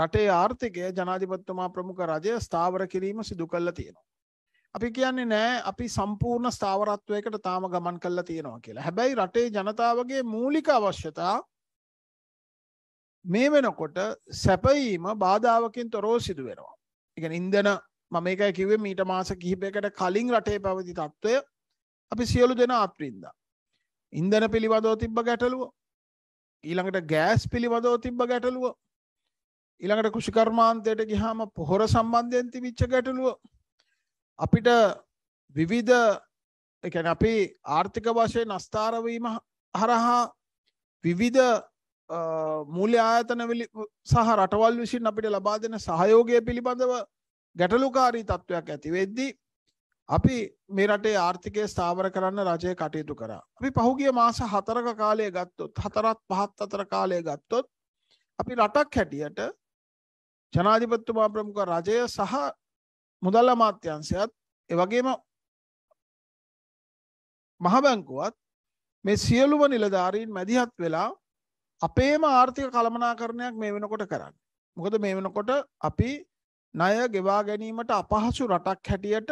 රටේ ආර්ථිකය ජනාධිපත්තුමා ප්‍රමුඛ රජය ස්ථාවර කිරීම සිදු කල්ල තියෙනවා. අපි කියන්නේ නෑ අපි සම්පූර්ණ ස්ථාවරත්වයකට තාම ගමන් කල්ලා තියෙනවා කියලා හැබැයි රටේ ජනතාවගේ මූලික අවශ්‍යතා මේ වෙනකොට සැපයීම බාධාවකින් තොරෝ සිදු වෙනවා. ඉගෙන ඉන්දන මම එකයි කිව්වේ මීට මාස කිහිපයකට කලින් රටේ පැවති තත්ත්වය අපි සියලු දෙන අත්වින්ද. ඉන්දන පිළිබඳව තිබ්බ ගැටලුව ඊළඟට ගෑස් පිළිබඳව තිබ්බ ගැටලුව ඊළඟට කෘෂිකර්මාන්තයට ගිහාම පොහොර සම්බන්ධයෙන් තිබිච්ච ගැටලුව අපිට විවිධ එකන අපි ආර්ථික වශයෙන් අස්ථාරවීම හරහා විවිධ මූල්‍ය ආයතන සහ රටවල් විසින් අපිට ලබා දෙන සහයෝගය පිළිබඳව ගැටලුකාරී තත්ත්වයක් ඇති වෙද්දී අපි මේ රටේ ආර්ථිකය ස්ථාවර කරන්න රජය කටයුතු කරා. අපි පහුගිය මාස හතරක කාලය ගත්තොත් හතරත් පහත් අතර කාලය ගත්තොත් අපි රටක් හැටියට ජනාධිපත්තුමා ප්‍රමුඛ රජය සහ මුදල් අමාත්‍යංශයත් එවගේම මහබැංකුවත් මේ සියලුම නිලධාරීන් මැදිහත් වෙලා අපේම ආර්ථික කළමනාකරණයක් මේ වෙනකොට කරන්න. මොකද මේ වෙනකොට අපි ණය ගෙවා ගැනීමට අපහසු රටක් හැටියට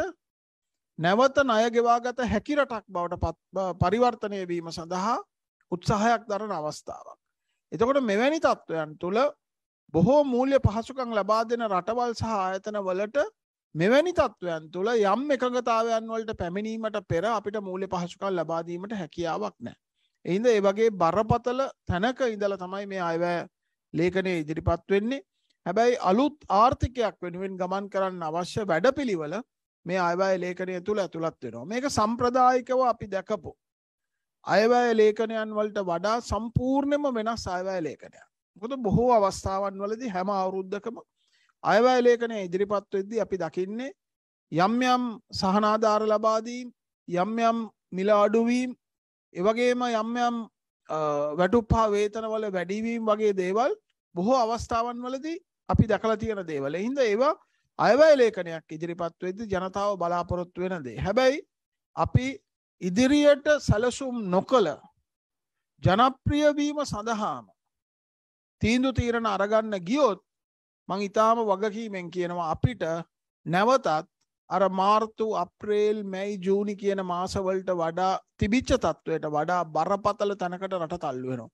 නැවත ණය ගෙවාගත හැකි රටක් බවට පරිවර්තනය වීම සඳහා උත්සාහයක් දරන අවස්ථාවක්. එතකොට මෙවැනි තත්ත්වයන් තුළ බොහෝ මූල්‍ය පහසුකං ලබා දෙන රටවල් සහ ආයතන වලට මෙවැනි තත්ත්වයන් තුළ යම් එකඟතාවයන් වලට පැමිණීමට පෙර අපිට මූල්‍ය පහසුකල් ලබාදීමට හැකියාවක් නෑ. එයින්ද ඒ වගේ බරපතල තැනක ඉඳල තමයි මේ අයවැ ලේඛනය ඉදිරිපත් වෙන්නේ. හැබැයි අලුත් ආර්ථිකයක් වෙනුවෙන් ගමන් කරන්න අවශ්‍ය වැඩපිළිවල මේ අයවැය ලේඛනය තුළ ඇතුළත් වෙනවා. මේක සම්ප්‍රදායිකව අපි දැකපු. අයවැය ලේඛනයන් වලට වඩා සම්පූර්ණයම වෙනස් අයවැය ලේඛනයක්. මොකද බොහෝ අවස්ථාවන් වලදී හැම අවුරුද්දකම අයවැය ලේඛනය ඉදිරිපත් වෙද්දී අපි දකින්නේ යම් යම් සහනාධාර ලබාදීම් යම් යම් මිල අඩුවීම් එවගේම යම් යම් වැටුප්පා වේතනවල වැඩිවීම් වගේ දේවල් බොහෝ අවස්ථාවන් වලදී අපි දැකලා තියෙන දේවල්. එහිඳ ඒවා අයවැය ලේඛනයක් ඉදිරිපත් වෙද්දී ජනතාව බලාපොරොත්තු වෙන දේ. හැබැයි අපි ඉදිරියට සැලසුම් නොකළ ජනප්‍රිය වීම සඳහාම තීන්දු තීරණ අරගන්න ගියොත් මං ඉතාම වගකීමෙන් කියනවා අපිට නැවතත් අර මාර්තු අප්‍රේල් මැයි ජූනි කියන මාසවලට වඩා තිබිච්ච තත්ත්වයට වඩා බරපතල තැනකට රට තල්වෙනවා.